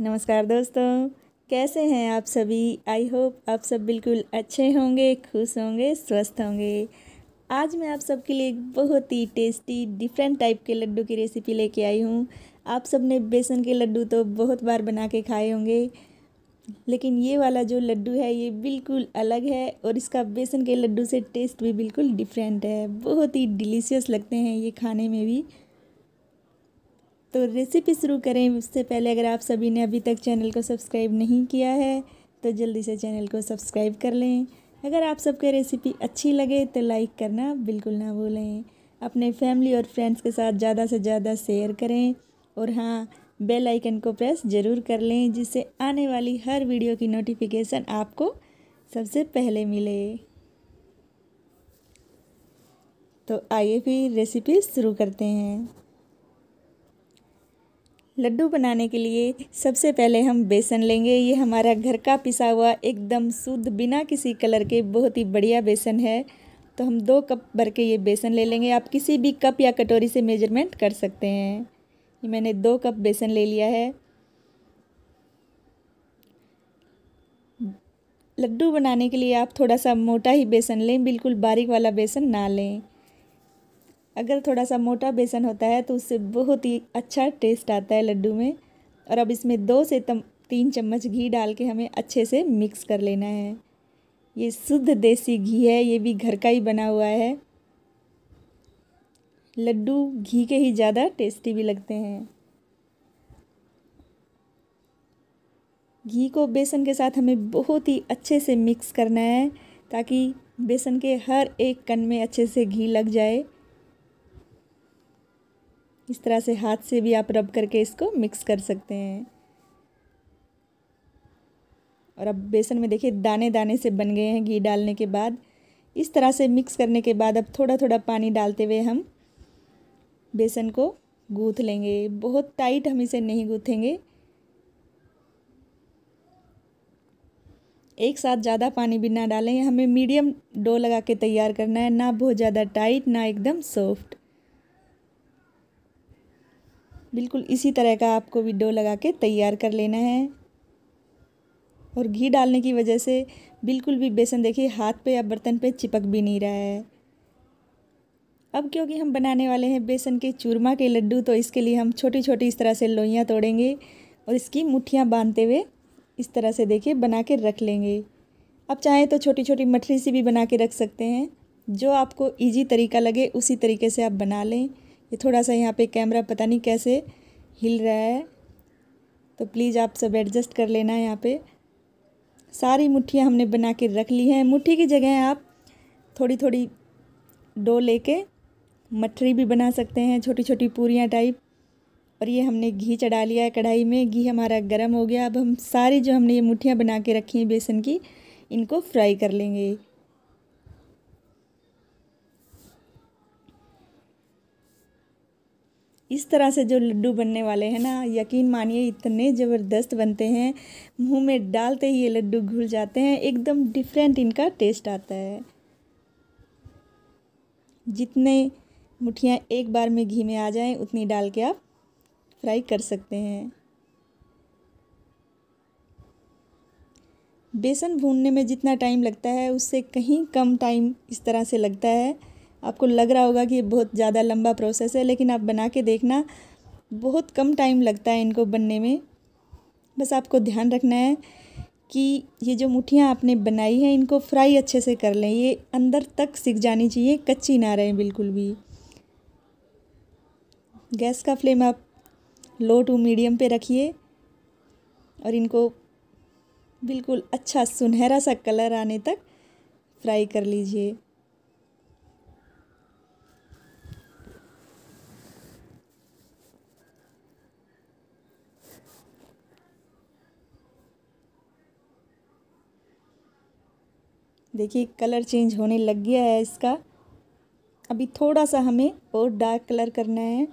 नमस्कार दोस्तों कैसे हैं आप सभी आई होप आप सब बिल्कुल अच्छे होंगे खुश होंगे स्वस्थ होंगे आज मैं आप सबके लिए एक बहुत ही टेस्टी डिफरेंट टाइप के लड्डू की रेसिपी लेके आई हूँ आप सब ने बेसन के लड्डू तो बहुत बार बना के खाए होंगे लेकिन ये वाला जो लड्डू है ये बिल्कुल अलग है और इसका बेसन के लड्डू से टेस्ट भी बिल्कुल डिफरेंट है बहुत ही डिलीशियस लगते हैं ये खाने में भी तो रेसिपी शुरू करें उससे पहले अगर आप सभी ने अभी तक चैनल को सब्सक्राइब नहीं किया है तो जल्दी से चैनल को सब्सक्राइब कर लें अगर आप सबके रेसिपी अच्छी लगे तो लाइक करना बिल्कुल ना भूलें अपने फैमिली और फ्रेंड्स के साथ ज़्यादा से ज़्यादा शेयर करें और हाँ बेल आइकन को प्रेस ज़रूर कर लें जिससे आने वाली हर वीडियो की नोटिफिकेशन आपको सबसे पहले मिले तो आइए फिर रेसिपी शुरू करते हैं लड्डू बनाने के लिए सबसे पहले हम बेसन लेंगे ये हमारा घर का पिसा हुआ एकदम शुद्ध बिना किसी कलर के बहुत ही बढ़िया बेसन है तो हम दो कप भर के ये बेसन ले लेंगे आप किसी भी कप या कटोरी से मेजरमेंट कर सकते हैं ये मैंने दो कप बेसन ले लिया है लड्डू बनाने के लिए आप थोड़ा सा मोटा ही बेसन लें बिल्कुल बारीक वाला बेसन ना लें अगर थोड़ा सा मोटा बेसन होता है तो उससे बहुत ही अच्छा टेस्ट आता है लड्डू में और अब इसमें दो से तम, तीन चम्मच घी डाल के हमें अच्छे से मिक्स कर लेना है ये शुद्ध देसी घी है ये भी घर का ही बना हुआ है लड्डू घी के ही ज़्यादा टेस्टी भी लगते हैं घी को बेसन के साथ हमें बहुत ही अच्छे से मिक्स करना है ताकि बेसन के हर एक कण में अच्छे से घी लग जाए इस तरह से हाथ से भी आप रब करके इसको मिक्स कर सकते हैं और अब बेसन में देखिए दाने दाने से बन गए हैं घी डालने के बाद इस तरह से मिक्स करने के बाद अब थोड़ा थोड़ा पानी डालते हुए हम बेसन को गूँथ लेंगे बहुत टाइट हम इसे नहीं गूँथेंगे एक साथ ज़्यादा पानी भी ना डालें हमें मीडियम डो लगा के तैयार करना है ना बहुत ज़्यादा टाइट ना एकदम सॉफ्ट बिल्कुल इसी तरह का आपको भी डो लगा के तैयार कर लेना है और घी डालने की वजह से बिल्कुल भी बेसन देखिए हाथ पे या बर्तन पे चिपक भी नहीं रहा है अब क्योंकि हम बनाने वाले हैं बेसन के चूरमा के लड्डू तो इसके लिए हम छोटी छोटी इस तरह से लोइयाँ तोड़ेंगे और इसकी मुठियाँ बांधते हुए इस तरह से देखिए बना के रख लेंगे आप चाहें तो छोटी छोटी मठरी सी भी बना के रख सकते हैं जो आपको इजी तरीका लगे उसी तरीके से आप बना लें ये थोड़ा सा यहाँ पे कैमरा पता नहीं कैसे हिल रहा है तो प्लीज़ आप सब एडजस्ट कर लेना यहाँ पे सारी मुठ्ठियाँ हमने बना के रख ली हैं मुट्ठी की जगह आप थोड़ी थोड़ी डो लेके मठरी भी बना सकते हैं छोटी छोटी पूरियाँ टाइप और ये हमने घी चढ़ा लिया है कढ़ाई में घी हमारा गर्म हो गया अब हम सारी जो हमने ये मुठ्ठियाँ बना के रखी हैं बेसन की इनको फ्राई कर लेंगे इस तरह से जो लड्डू बनने वाले हैं ना यकीन मानिए इतने ज़बरदस्त बनते हैं मुंह में डालते ही ये लड्डू घुल जाते हैं एकदम डिफरेंट इनका टेस्ट आता है जितने मुठियाँ एक बार में घी में आ जाएं उतनी डाल के आप फ्राई कर सकते हैं बेसन भूनने में जितना टाइम लगता है उससे कहीं कम टाइम इस तरह से लगता है आपको लग रहा होगा कि ये बहुत ज़्यादा लंबा प्रोसेस है लेकिन आप बना के देखना बहुत कम टाइम लगता है इनको बनने में बस आपको ध्यान रखना है कि ये जो मुठियाँ आपने बनाई हैं इनको फ्राई अच्छे से कर लें ये अंदर तक सिक जानी चाहिए कच्ची ना रहें बिल्कुल भी गैस का फ्लेम आप लो टू मीडियम पे रखिए और इनको बिल्कुल अच्छा सुनहरा सा कलर आने तक फ्राई कर लीजिए देखिए कलर चेंज होने लग गया है इसका अभी थोड़ा सा हमें और डार्क कलर करना है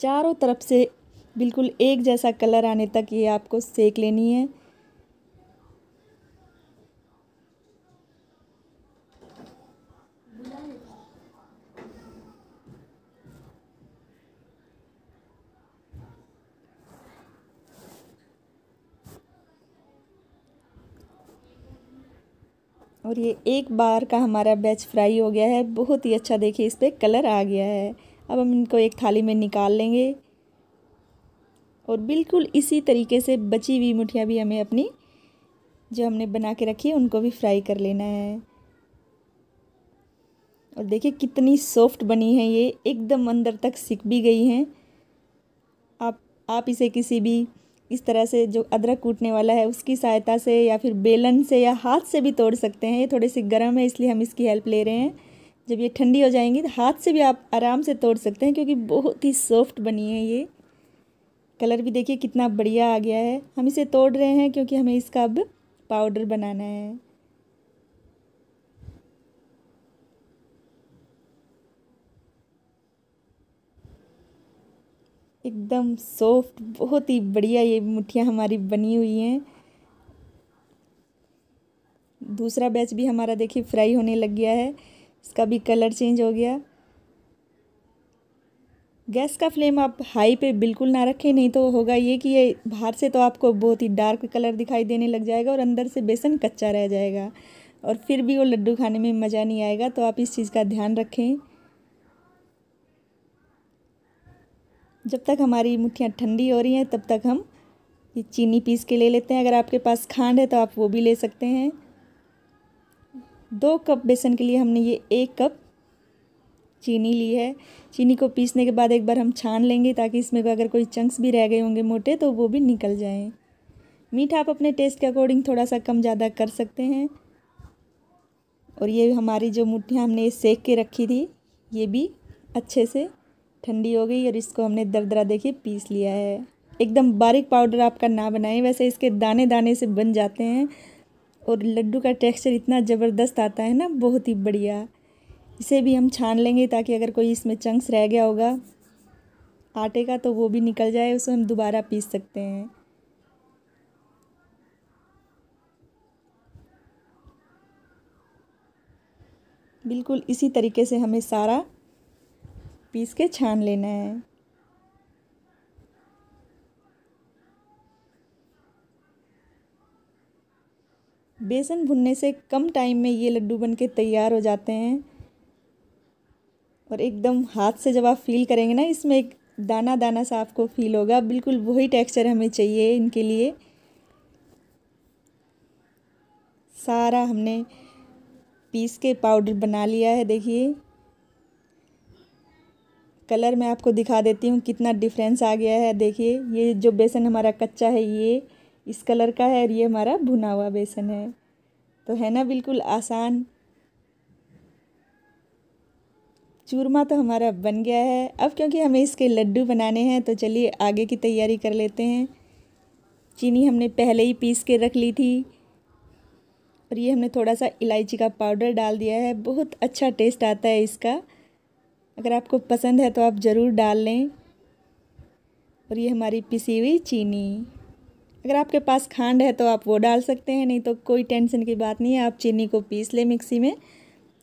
चारों तरफ से बिल्कुल एक जैसा कलर आने तक ये आपको सेक लेनी है और ये एक बार का हमारा बैच फ्राई हो गया है बहुत ही अच्छा देखिए इस पर कलर आ गया है अब हम इनको एक थाली में निकाल लेंगे और बिल्कुल इसी तरीके से बची हुई मुठियाँ भी हमें अपनी जो हमने बना के रखी है उनको भी फ्राई कर लेना है और देखिए कितनी सॉफ्ट बनी है ये एकदम अंदर तक सिक भी गई हैं आप आप इसे किसी भी इस तरह से जो अदरक कूटने वाला है उसकी सहायता से या फिर बेलन से या हाथ से भी तोड़ सकते हैं ये थोड़े से गर्म है इसलिए हम इसकी हेल्प ले रहे हैं जब ये ठंडी हो जाएंगी तो हाथ से भी आप आराम से तोड़ सकते हैं क्योंकि बहुत ही सॉफ्ट बनी है ये कलर भी देखिए कितना बढ़िया आ गया है हम इसे तोड़ रहे हैं क्योंकि हमें इसका अब पाउडर बनाना है एकदम सॉफ्ट बहुत ही बढ़िया ये मुठियाँ हमारी बनी हुई हैं दूसरा बैच भी हमारा देखिए फ्राई होने लग गया है इसका भी कलर चेंज हो गया गैस का फ्लेम आप हाई पे बिल्कुल ना रखें नहीं तो होगा ये कि ये बाहर से तो आपको बहुत ही डार्क कलर दिखाई देने लग जाएगा और अंदर से बेसन कच्चा रह जाएगा और फिर भी वो लड्डू खाने में मज़ा नहीं आएगा तो आप इस चीज़ का ध्यान रखें जब तक हमारी मुठ्ठियाँ ठंडी हो रही हैं तब तक हम ये चीनी पीस के ले लेते हैं अगर आपके पास खांड है तो आप वो भी ले सकते हैं दो कप बेसन के लिए हमने ये एक कप चीनी ली है चीनी को पीसने के बाद एक बार हम छान लेंगे ताकि इसमें अगर कोई चंक्स भी रह गए होंगे मोटे तो वो भी निकल जाएं मीठा आप अपने टेस्ट के अकॉर्डिंग थोड़ा सा कम ज़्यादा कर सकते हैं और ये हमारी जो मुठियाँ हमने सेक के रखी थी ये भी अच्छे से ठंडी हो गई और इसको हमने दरदरा देखिए पीस लिया है एकदम बारीक पाउडर आपका ना बनाएं वैसे इसके दाने दाने से बन जाते हैं और लड्डू का टेक्सचर इतना ज़बरदस्त आता है ना बहुत ही बढ़िया इसे भी हम छान लेंगे ताकि अगर कोई इसमें चंक्स रह गया होगा आटे का तो वो भी निकल जाए उसे हम दोबारा पीस सकते हैं बिल्कुल इसी तरीके से हमें सारा पीस के छान लेना है बेसन भुनने से कम टाइम में ये लड्डू बन के तैयार हो जाते हैं और एकदम हाथ से जब आप फील करेंगे ना इसमें एक दाना दाना सा आपको फील होगा बिल्कुल वही टेक्सचर हमें चाहिए इनके लिए सारा हमने पीस के पाउडर बना लिया है देखिए कलर मैं आपको दिखा देती हूँ कितना डिफरेंस आ गया है देखिए ये जो बेसन हमारा कच्चा है ये इस कलर का है और ये हमारा भुना हुआ बेसन है तो है ना बिल्कुल आसान चूरमा तो हमारा बन गया है अब क्योंकि हमें इसके लड्डू बनाने हैं तो चलिए आगे की तैयारी कर लेते हैं चीनी हमने पहले ही पीस के रख ली थी और ये हमने थोड़ा सा इलायची का पाउडर डाल दिया है बहुत अच्छा टेस्ट आता है इसका अगर आपको पसंद है तो आप ज़रूर डाल लें और ये हमारी पिसी हुई चीनी अगर आपके पास खांड है तो आप वो डाल सकते हैं नहीं तो कोई टेंशन की बात नहीं है आप चीनी को पीस लें मिक्सी में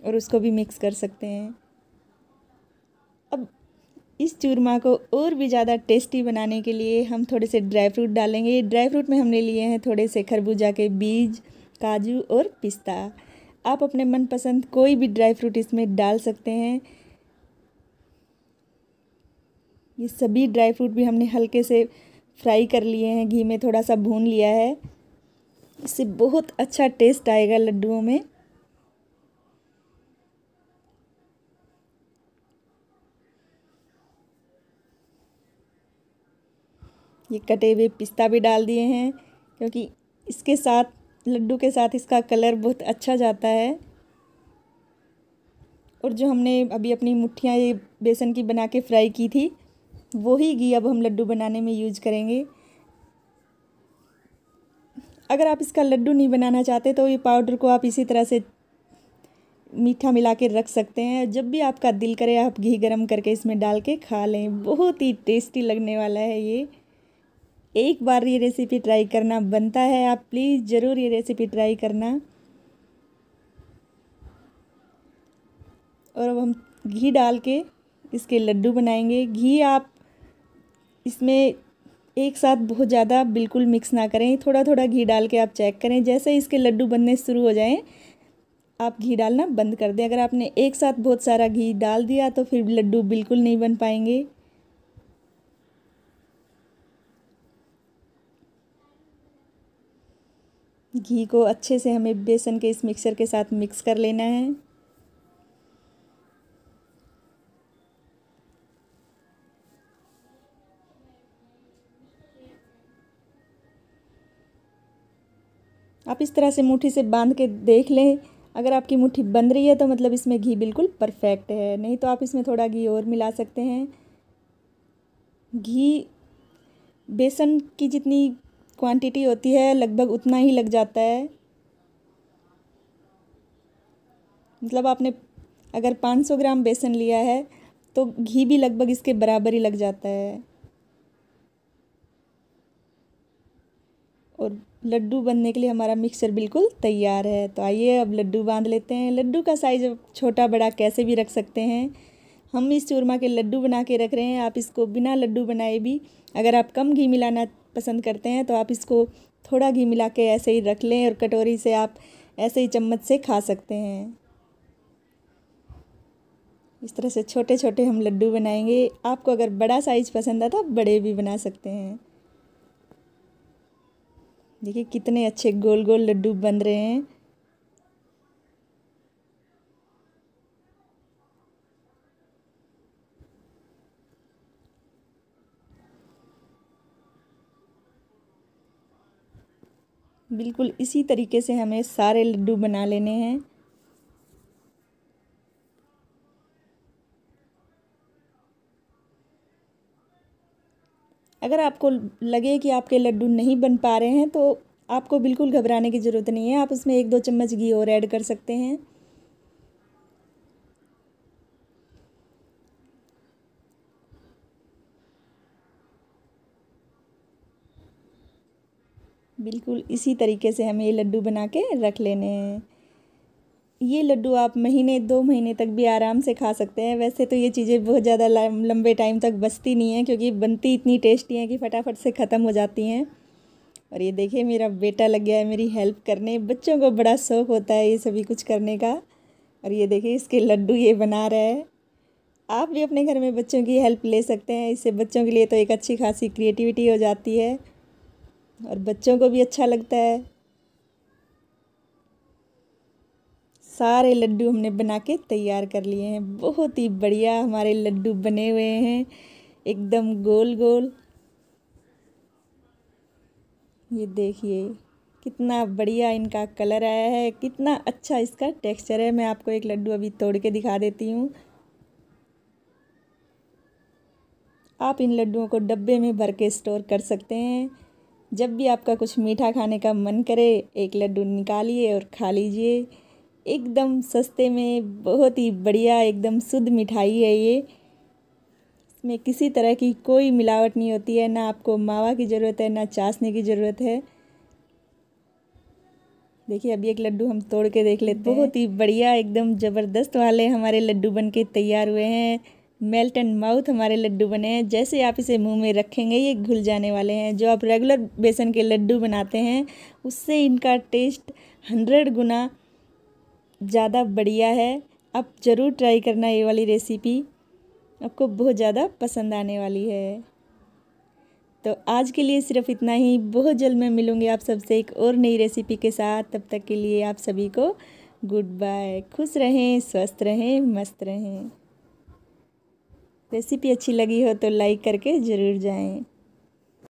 और उसको भी मिक्स कर सकते हैं अब इस चूरमा को और भी ज़्यादा टेस्टी बनाने के लिए हम थोड़े से ड्राई फ्रूट डालेंगे ये ड्राई फ्रूट में हमने लिए हैं थोड़े से खरबूजा के बीज काजू और पिस्ता आप अपने मनपसंद कोई भी ड्राई फ्रूट इसमें डाल सकते हैं ये सभी ड्राई फ्रूट भी हमने हल्के से फ्राई कर लिए हैं घी में थोड़ा सा भून लिया है इससे बहुत अच्छा टेस्ट आएगा लड्डुओं में ये कटे हुए पिस्ता भी डाल दिए हैं क्योंकि इसके साथ लड्डू के साथ इसका कलर बहुत अच्छा जाता है और जो हमने अभी अपनी मुठ्ठियाँ ये बेसन की बना के फ्राई की थी वही घी अब हम लड्डू बनाने में यूज करेंगे अगर आप इसका लड्डू नहीं बनाना चाहते तो ये पाउडर को आप इसी तरह से मीठा मिला के रख सकते हैं जब भी आपका दिल करे आप घी गरम करके इसमें डाल के खा लें बहुत ही टेस्टी लगने वाला है ये एक बार ये रेसिपी ट्राई करना बनता है आप प्लीज़ ज़रूर ये रेसिपी ट्राई करना और अब हम घी डाल के इसके लड्डू बनाएंगे घी आप इसमें एक साथ बहुत ज़्यादा बिल्कुल मिक्स ना करें थोड़ा थोड़ा घी डाल के आप चेक करें जैसे इसके लड्डू बनने शुरू हो जाएं आप घी डालना बंद कर दें अगर आपने एक साथ बहुत सारा घी डाल दिया तो फिर लड्डू बिल्कुल नहीं बन पाएंगे घी को अच्छे से हमें बेसन के इस मिक्सर के साथ मिक्स कर लेना है आप इस तरह से मुट्ठी से बांध के देख लें अगर आपकी मुट्ठी बंद रही है तो मतलब इसमें घी बिल्कुल परफेक्ट है नहीं तो आप इसमें थोड़ा घी और मिला सकते हैं घी बेसन की जितनी क्वांटिटी होती है लगभग उतना ही लग जाता है मतलब आपने अगर 500 ग्राम बेसन लिया है तो घी भी लगभग इसके बराबर ही लग जाता है और लड्डू बनने के लिए हमारा मिक्सर बिल्कुल तैयार है तो आइए अब लड्डू बांध लेते हैं लड्डू का साइज़ छोटा बड़ा कैसे भी रख सकते हैं हम इस चूरमा के लड्डू बना के रख रहे हैं आप इसको बिना लड्डू बनाए भी अगर आप कम घी मिलाना पसंद करते हैं तो आप इसको थोड़ा घी मिला के ऐसे ही रख लें और कटोरी से आप ऐसे ही चम्मच से खा सकते हैं इस तरह से छोटे छोटे हम लड्डू बनाएंगे आपको अगर बड़ा साइज़ पसंद तो आता बड़े भी बना सकते हैं देखिए कितने अच्छे गोल गोल लड्डू बन रहे हैं बिल्कुल इसी तरीके से हमें सारे लड्डू बना लेने हैं अगर आपको लगे कि आपके लड्डू नहीं बन पा रहे हैं तो आपको बिल्कुल घबराने की ज़रूरत नहीं है आप उसमें एक दो चम्मच घी और ऐड कर सकते हैं बिल्कुल इसी तरीके से हमें ये लड्डू बना के रख लेने हैं ये लड्डू आप महीने दो महीने तक भी आराम से खा सकते हैं वैसे तो ये चीज़ें बहुत ज़्यादा लंबे टाइम तक बचती नहीं हैं क्योंकि बनती इतनी टेस्टी हैं कि फटाफट से ख़त्म हो जाती हैं और ये देखिए मेरा बेटा लग गया है मेरी हेल्प करने बच्चों को बड़ा शौक़ होता है ये सभी कुछ करने का और ये देखिए इसके लड्डू ये बना रहा है आप भी अपने घर में बच्चों की हेल्प ले सकते हैं इससे बच्चों के लिए तो एक अच्छी खासी क्रिएटिविटी हो जाती है और बच्चों को भी अच्छा लगता है सारे लड्डू हमने बना के तैयार कर लिए हैं बहुत ही बढ़िया हमारे लड्डू बने हुए हैं एकदम गोल गोल ये देखिए कितना बढ़िया इनका कलर आया है कितना अच्छा इसका टेक्सचर है मैं आपको एक लड्डू अभी तोड़ के दिखा देती हूँ आप इन लड्डुओं को डब्बे में भर के स्टोर कर सकते हैं जब भी आपका कुछ मीठा खाने का मन करे एक लड्डू निकालिए और खा लीजिए एकदम सस्ते में बहुत ही बढ़िया एकदम शुद्ध मिठाई है ये इसमें किसी तरह की कोई मिलावट नहीं होती है ना आपको मावा की ज़रूरत है ना चाशनी की ज़रूरत है देखिए अभी एक लड्डू हम तोड़ के देख लेते हैं बहुत ही बढ़िया एकदम ज़बरदस्त वाले हमारे लड्डू बन के तैयार हुए हैं मेल्ट एंड माउथ हमारे लड्डू बने हैं जैसे आप इसे मुंह में रखेंगे ये घुल जाने वाले हैं जो आप रेगुलर बेसन के लड्डू बनाते हैं उससे इनका टेस्ट हंड्रेड गुना ज़्यादा बढ़िया है आप ज़रूर ट्राई करना ये वाली रेसिपी आपको बहुत ज़्यादा पसंद आने वाली है तो आज के लिए सिर्फ इतना ही बहुत जल्द मैं मिलूँगी आप सबसे एक और नई रेसिपी के साथ तब तक के लिए आप सभी को गुड बाय खुश रहें स्वस्थ रहें मस्त रहें रेसिपी अच्छी लगी हो तो लाइक करके ज़रूर जाएं